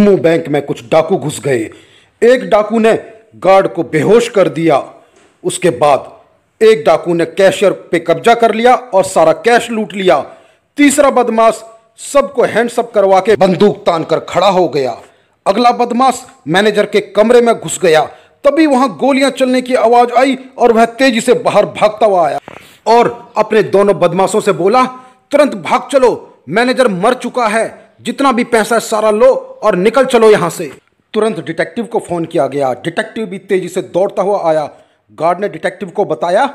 कुमू bank में कुछ डाकू घुस गए एक डाकू ने गार्ड को बेहोश कर दिया उसके बाद एक डाकू ने कैशियर पे कब्जा कर लिया और सारा कैश लूट लिया तीसरा बदमाश सबको हैंडसअप करवा के बंदूक तान कर खड़ा हो गया अगला बदमाश मैनेजर के कमरे में घुस गया तभी वहां गोलियां चलने की आवाज आई और वह तेजी से बाहर भागता हुआ आया और अपने दोनों बदमाशों से बोला तुरंत भाग चलो मैनेजर मर चुका है जितना भी पैसा है सारा लो और निकल चलो यहाँ से तुरंत डिटेक्टिव को फ़ोन किया गया डिटेक्टिव भी तेज़ी से दौड़ता हुआ आया गार्ड ने डिटेक्टिव को बताया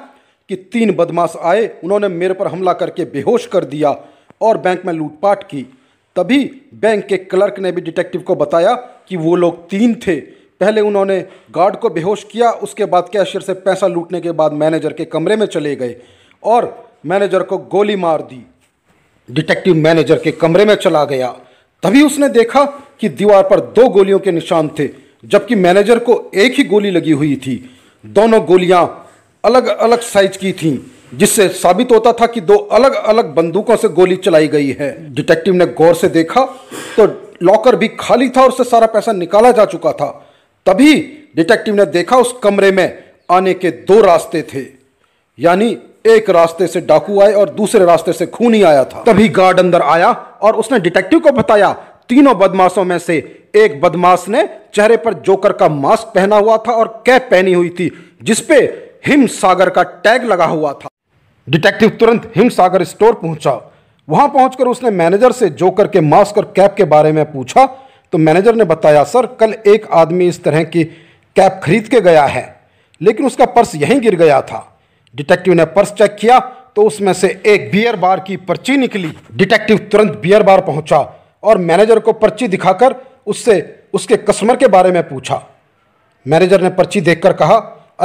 कि तीन बदमाश आए उन्होंने मेरे पर हमला करके बेहोश कर दिया और बैंक में लूटपाट की तभी बैंक के क्लर्क ने भी डिटेक्टिव को बताया कि वो लोग तीन थे पहले उन्होंने गार्ड को बेहोश किया उसके बाद कैशियर से पैसा लूटने के बाद मैनेजर के कमरे में चले गए और मैनेजर को गोली मार दी डिटेक्टिव मैनेजर के कमरे में चला गया तभी उसने देखा कि दीवार पर दो गोलियों के निशान थे जबकि मैनेजर को एक ही गोली लगी हुई थी दोनों गोलियां अलग अलग साइज की थीं जिससे साबित होता था कि दो अलग अलग बंदूकों से गोली चलाई गई है डिटेक्टिव ने गौर से देखा तो लॉकर भी खाली था और उससे सारा पैसा निकाला जा चुका था तभी डिटेक्टिव ने देखा उस कमरे में आने के दो रास्ते थे यानी एक रास्ते से डाकू आए और दूसरे रास्ते से खूनी आया था तभी गार्ड अंदर आया और उसने डिटेक्टिव को बताया तीनों बदमाशों में से एक बदमाश ने चेहरे पर जोकर का मास्क पहना हुआ था और कैप पहनी हुई थी जिसपे हिम सागर का टैग लगा हुआ था डिटेक्टिव तुरंत हिम सागर स्टोर पहुंचा वहां पहुंचकर उसने मैनेजर से जोकर के मास्क और कैप के बारे में पूछा तो मैनेजर ने बताया सर कल एक आदमी इस तरह की कैप खरीद के गया है लेकिन उसका पर्स यहीं गिर गया था डिटेक्टिव ने पर्स चेक किया तो उसमें से एक बियर बार की पर्ची निकली डिटेक्टिव तुरंत बियर बार पहुंचा और मैनेजर को पर्ची दिखाकर उससे उसके कस्टमर के बारे में पूछा मैनेजर ने पर्ची देखकर कहा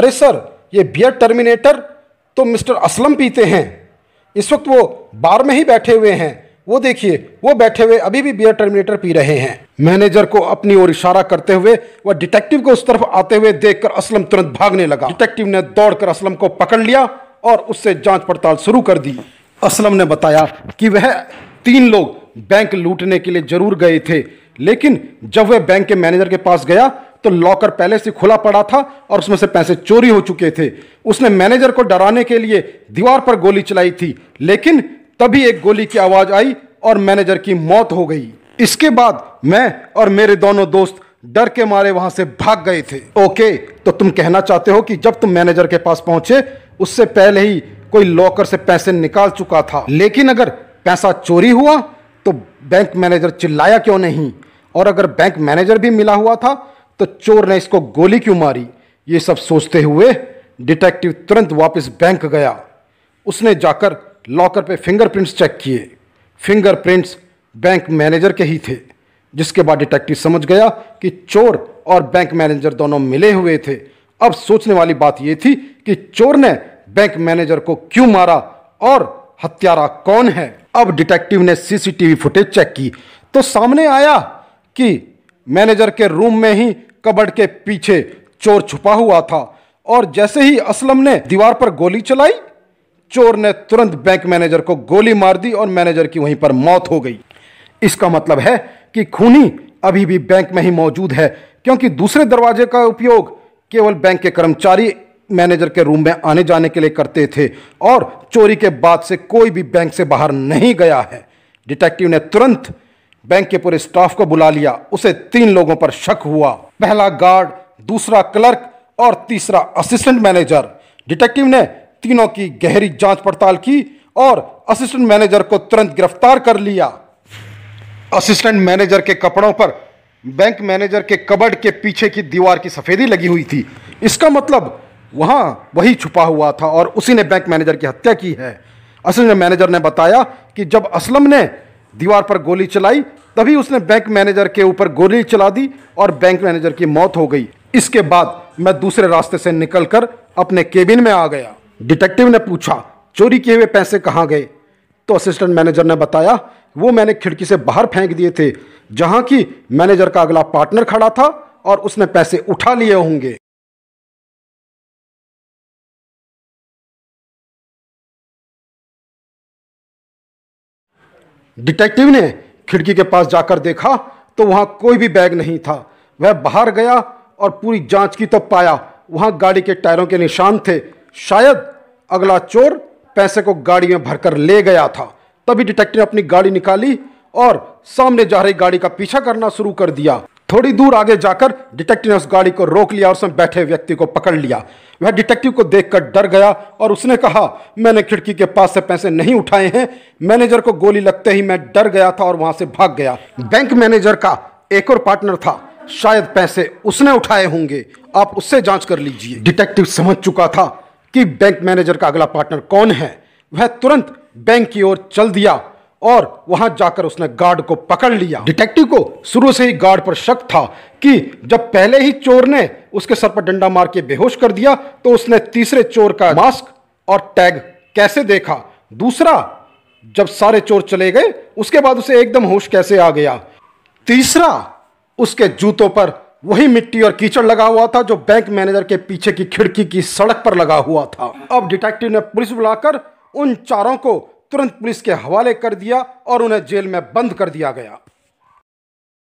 अरे सर ये बियर टर्मिनेटर तो मिस्टर असलम पीते हैं इस वक्त वो बार में ही बैठे हुए हैं वो देखिए वो बैठे हुए अभी भी बियर टर्मिनेटर पी रहे हैं मैनेजर को अपनी ओर इशारा करते हुए वह डिटेक्टिव को उस तरफ आते हुए देखकर असलम तुरंत भागने लगा डिटेक्टिव ने दौड़कर असलम को पकड़ लिया और उससे जांच पड़ताल शुरू कर दी असलम ने बताया कि वह तीन लोग बैंक लूटने के लिए जरूर गए थे लेकिन जब वह बैंक के मैनेजर के पास गया तो लॉकर पहले से खुला पड़ा था और उसमें से पैसे चोरी हो चुके थे उसने मैनेजर को डराने के लिए दीवार पर गोली चलाई थी लेकिन तभी एक गोली की आवाज़ आई और मैनेजर की मौत हो गई इसके बाद मैं और मेरे दोनों दोस्त डर के मारे वहां से भाग गए थे ओके तो तुम कहना चाहते हो कि जब तुम मैनेजर के पास पहुंचे उससे पहले ही कोई लॉकर से पैसे निकाल चुका था लेकिन अगर पैसा चोरी हुआ तो बैंक मैनेजर चिल्लाया क्यों नहीं और अगर बैंक मैनेजर भी मिला हुआ था तो चोर ने इसको गोली क्यों मारी ये सब सोचते हुए डिटेक्टिव तुरंत वापस बैंक गया उसने जाकर लॉकर पे फिंगरप्रिंट्स चेक किए फिंगरप्रिंट्स बैंक मैनेजर के ही थे जिसके बाद डिटेक्टिव समझ गया कि चोर और बैंक मैनेजर दोनों मिले हुए थे अब सोचने वाली बात यह थी कि चोर ने बैंक मैनेजर को क्यों मारा और हत्यारा कौन है अब डिटेक्टिव ने सीसीटीवी फुटेज चेक की तो सामने आया कि मैनेजर के रूम में ही कबड़ के पीछे चोर छुपा हुआ था और जैसे ही असलम ने दीवार पर गोली चलाई चोर ने तुरंत बैंक मैनेजर को गोली मार दी और मैनेजर की वहीं पर मौत हो गई इसका मतलब है कि खूनी अभी भी बैंक में ही मौजूद है क्योंकि दूसरे दरवाजे का उपयोग केवल बैंक के कर्मचारी मैनेजर के रूम में आने जाने के लिए करते थे और चोरी के बाद से कोई भी बैंक से बाहर नहीं गया है डिटेक्टिव ने तुरंत बैंक के पूरे स्टाफ को बुला लिया उसे तीन लोगों पर शक हुआ पहला गार्ड दूसरा क्लर्क और तीसरा असिस्टेंट मैनेजर डिटेक्टिव ने तीनों की गहरी जांच पड़ताल की और असिस्टेंट मैनेजर को तुरंत गिरफ्तार कर लिया असिस्टेंट मैनेजर के कपड़ों पर बैंक मैनेजर के कबड के पीछे की दीवार की सफ़ेदी लगी हुई थी इसका मतलब वहां वही छुपा हुआ था और उसी ने बैंक मैनेजर की हत्या की है असिस्टेंट मैनेजर ने बताया कि जब असलम ने दीवार पर गोली चलाई तभी उसने बैंक मैनेजर के ऊपर गोली चला दी और बैंक मैनेजर की मौत हो गई इसके बाद मैं दूसरे रास्ते से निकलकर अपने केबिन में आ गया डिटेक्टिव ने पूछा चोरी किए हुए पैसे कहाँ गए तो असिस्टेंट मैनेजर ने बताया वो मैंने खिड़की से बाहर फेंक दिए थे जहाँ की मैनेजर का अगला पार्टनर खड़ा था और उसने पैसे उठा लिए होंगे डिटेक्टिव ने खिड़की के पास जाकर देखा तो वहां कोई भी बैग नहीं था वह बाहर गया और पूरी जांच की तो पाया वहां गाड़ी के टायरों के निशान थे शायद अगला चोर पैसे को गाड़ी में भरकर ले गया था तभी डिटेक्टिव अपनी गाड़ी निकाली और सामने जा रही गाड़ी का पीछा करना शुरू कर दिया थोड़ी दूर आगे जाकर डिटेक्टिव ने उस गाड़ी को रोक लिया और उसमें बैठे व्यक्ति को पकड़ लिया वह डिटेक्टिव को देखकर डर गया और उसने कहा मैंने खिड़की के पास से पैसे नहीं उठाए हैं मैनेजर को गोली लगते ही मैं डर गया था और वहां से भाग गया बैंक मैनेजर का एक और पार्टनर था शायद पैसे उसने उठाए होंगे आप उससे जांच कर लीजिए डिटेक्टिव समझ चुका था कि बैंक मैनेजर का अगला पार्टनर कौन है वह तुरंत बैंक की ओर चल दिया और वहां जाकर उसने गार्ड को पकड़ लिया डिटेक्टिव को शुरू से ही गार्ड पर शक था कि जब पहले ही चोर ने उसके सर पर डंडा मार के बेहोश कर दिया तो उसने तीसरे चोर का मास्क और टैग कैसे देखा दूसरा जब सारे चोर चले गए उसके बाद उसे एकदम होश कैसे आ गया तीसरा उसके जूतों पर वही मिट्टी और कीचड़ लगा हुआ था जो बैंक मैनेजर के पीछे की खिड़की की सड़क पर लगा हुआ था अब डिटेक्टिव ने पुलिस बुलाकर उन चारों को तुरंत पुलिस के हवाले कर दिया और उन्हें जेल में बंद कर दिया गया